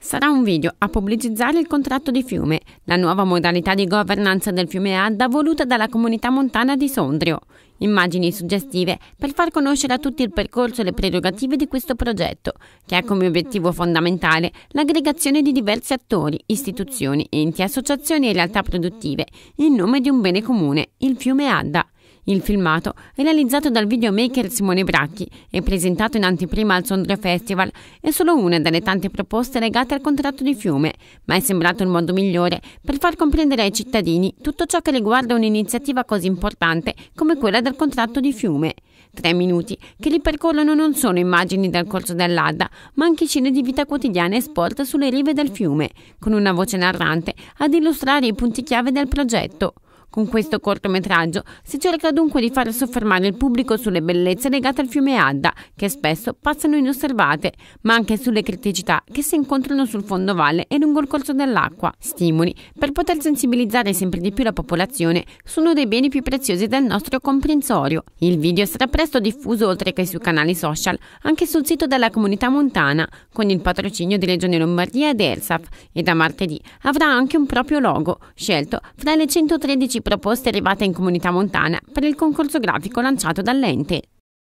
Sarà un video a pubblicizzare il contratto di fiume, la nuova modalità di governance del fiume Adda voluta dalla comunità montana di Sondrio. Immagini suggestive per far conoscere a tutti il percorso e le prerogative di questo progetto, che ha come obiettivo fondamentale l'aggregazione di diversi attori, istituzioni, enti, associazioni e realtà produttive in nome di un bene comune, il fiume Adda. Il filmato, realizzato dal videomaker Simone Bracchi e presentato in anteprima al Sondrio Festival, è solo una delle tante proposte legate al contratto di fiume, ma è sembrato il modo migliore per far comprendere ai cittadini tutto ciò che riguarda un'iniziativa così importante come quella del contratto di fiume. Tre minuti che li percorrono non solo immagini del corso dell'Adda, ma anche scene di vita quotidiana e sport sulle rive del fiume, con una voce narrante ad illustrare i punti chiave del progetto. Con questo cortometraggio si cerca dunque di far soffermare il pubblico sulle bellezze legate al fiume Adda, che spesso passano inosservate, ma anche sulle criticità che si incontrano sul fondovalle e lungo il corso dell'acqua. Stimoli per poter sensibilizzare sempre di più la popolazione su uno dei beni più preziosi del nostro comprensorio. Il video sarà presto diffuso oltre che sui canali social, anche sul sito della comunità montana, con il patrocinio di Regione Lombardia ed ERSAF, e da martedì avrà anche un proprio logo, scelto fra le 113 11 proposte arrivate in comunità montana per il concorso grafico lanciato dall'ente.